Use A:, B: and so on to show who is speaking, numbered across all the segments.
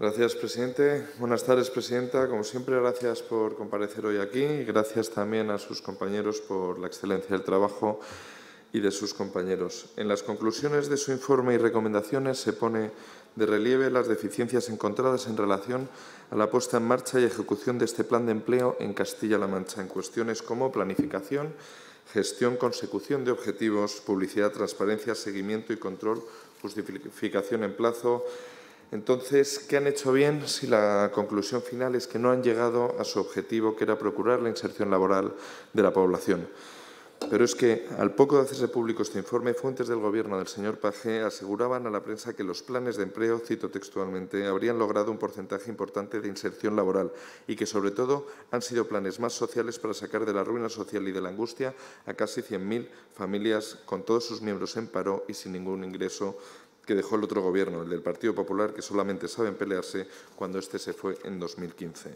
A: Gracias, presidente. Buenas tardes, presidenta. Como siempre, gracias por comparecer hoy aquí y gracias también a sus compañeros por la excelencia del trabajo y de sus compañeros. En las conclusiones de su informe y recomendaciones se pone de relieve las deficiencias encontradas en relación a la puesta en marcha y ejecución de este plan de empleo en Castilla-La Mancha en cuestiones como planificación, gestión, consecución de objetivos, publicidad, transparencia, seguimiento y control, justificación en plazo, entonces, ¿qué han hecho bien si la conclusión final es que no han llegado a su objetivo, que era procurar la inserción laboral de la población? Pero es que, al poco de hacerse público este informe, fuentes del Gobierno del señor Paje aseguraban a la prensa que los planes de empleo, cito textualmente, habrían logrado un porcentaje importante de inserción laboral y que, sobre todo, han sido planes más sociales para sacar de la ruina social y de la angustia a casi 100.000 familias con todos sus miembros en paro y sin ningún ingreso que dejó el otro gobierno, el del Partido Popular, que solamente saben pelearse cuando este se fue en 2015.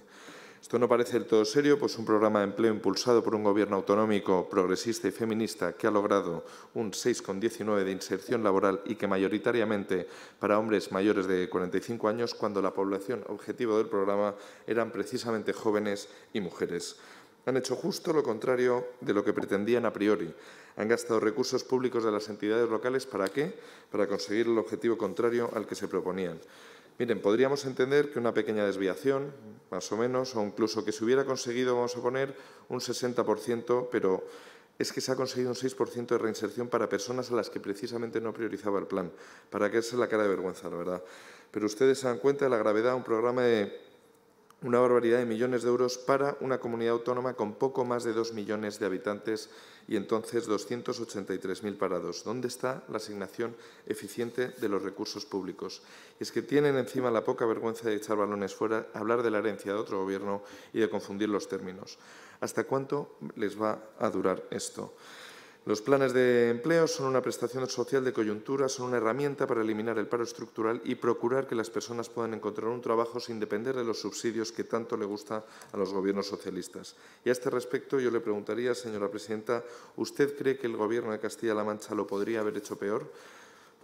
A: Esto no parece del todo serio, pues un programa de empleo impulsado por un gobierno autonómico, progresista y feminista que ha logrado un 6,19 de inserción laboral y que mayoritariamente para hombres mayores de 45 años, cuando la población objetivo del programa eran precisamente jóvenes y mujeres. Han hecho justo lo contrario de lo que pretendían a priori. Han gastado recursos públicos de las entidades locales para qué? Para conseguir el objetivo contrario al que se proponían. Miren, podríamos entender que una pequeña desviación, más o menos, o incluso que se hubiera conseguido, vamos a poner, un 60%, pero es que se ha conseguido un 6% de reinserción para personas a las que precisamente no priorizaba el plan, para que es la cara de vergüenza, la verdad. Pero ustedes se dan cuenta de la gravedad, de un programa de una barbaridad de millones de euros para una comunidad autónoma con poco más de 2 millones de habitantes y entonces 283.000 parados. ¿Dónde está la asignación eficiente de los recursos públicos? Es que tienen encima la poca vergüenza de echar balones fuera, hablar de la herencia de otro gobierno y de confundir los términos. ¿Hasta cuánto les va a durar esto? Los planes de empleo son una prestación social de coyuntura, son una herramienta para eliminar el paro estructural y procurar que las personas puedan encontrar un trabajo sin depender de los subsidios que tanto le gusta a los gobiernos socialistas. Y a este respecto yo le preguntaría, señora presidenta, ¿usted cree que el Gobierno de Castilla-La Mancha lo podría haber hecho peor?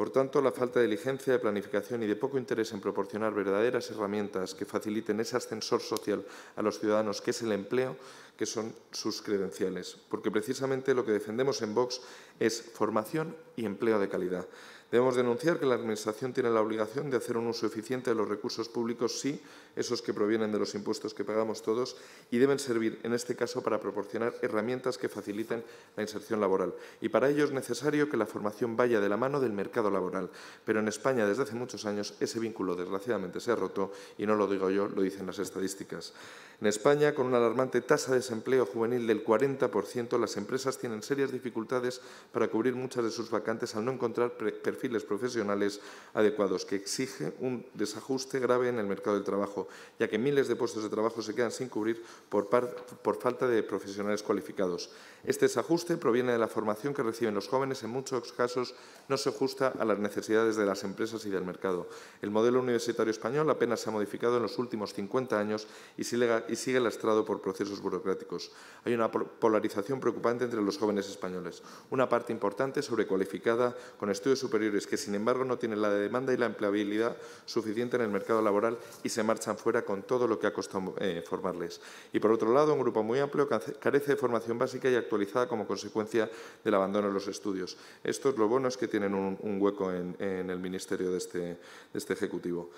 A: Por tanto, la falta de diligencia, de planificación y de poco interés en proporcionar verdaderas herramientas que faciliten ese ascensor social a los ciudadanos, que es el empleo, que son sus credenciales. Porque precisamente lo que defendemos en Vox es formación y empleo de calidad. Debemos denunciar que la Administración tiene la obligación de hacer un uso eficiente de los recursos públicos, sí, esos que provienen de los impuestos que pagamos todos, y deben servir, en este caso, para proporcionar herramientas que faciliten la inserción laboral. Y para ello es necesario que la formación vaya de la mano del mercado laboral. Pero en España, desde hace muchos años, ese vínculo, desgraciadamente, se ha roto, y no lo digo yo, lo dicen las estadísticas. En España, con una alarmante tasa de desempleo juvenil del 40%, las empresas tienen serias dificultades para cubrir muchas de sus vacantes al no encontrar perfiles profesionales adecuados, que exige un desajuste grave en el mercado del trabajo ya que miles de puestos de trabajo se quedan sin cubrir por, por falta de profesionales cualificados. Este desajuste proviene de la formación que reciben los jóvenes, en muchos casos no se ajusta a las necesidades de las empresas y del mercado. El modelo universitario español apenas se ha modificado en los últimos 50 años y sigue lastrado por procesos burocráticos. Hay una polarización preocupante entre los jóvenes españoles. Una parte importante sobrecualificada con estudios superiores que, sin embargo, no tienen la demanda y la empleabilidad suficiente en el mercado laboral y se marchan fuera con todo lo que ha costado eh, formarles. Y por otro lado, un grupo muy amplio carece de formación básica y actualizada como consecuencia del abandono de los estudios. Esto es lo bueno es que tienen un, hueco en, el ministerio de este, este Ejecutivo.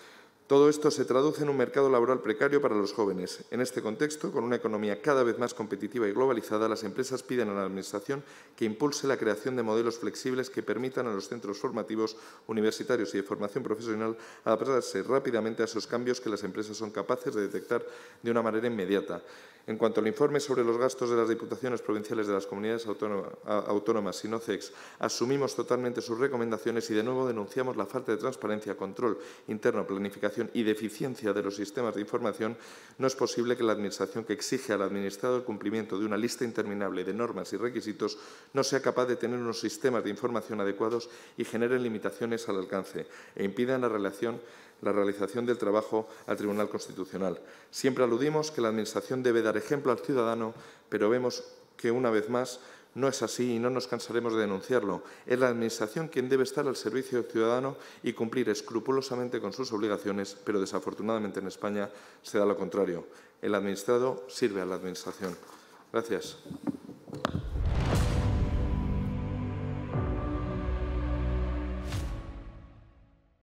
A: Todo esto se traduce en un mercado laboral precario para los jóvenes. En este contexto, con una economía cada vez más competitiva y globalizada, las empresas piden a la Administración que impulse la creación de modelos flexibles que permitan a los centros formativos, universitarios y de formación profesional adaptarse rápidamente a esos cambios que las empresas son capaces de detectar de una manera inmediata. En cuanto al informe sobre los gastos de las diputaciones provinciales de las comunidades autónomas, y nocex, asumimos totalmente sus recomendaciones y de nuevo denunciamos la falta de transparencia, control interno, planificación y deficiencia de los sistemas de información, no es posible que la Administración que exige al administrador el cumplimiento de una lista interminable de normas y requisitos no sea capaz de tener unos sistemas de información adecuados y generen limitaciones al alcance e impidan la relación la realización del trabajo al Tribunal Constitucional. Siempre aludimos que la Administración debe dar ejemplo al ciudadano, pero vemos que, una vez más, no es así y no nos cansaremos de denunciarlo. Es la Administración quien debe estar al servicio del ciudadano y cumplir escrupulosamente con sus obligaciones, pero desafortunadamente en España se da lo contrario. El administrado sirve a la Administración. Gracias.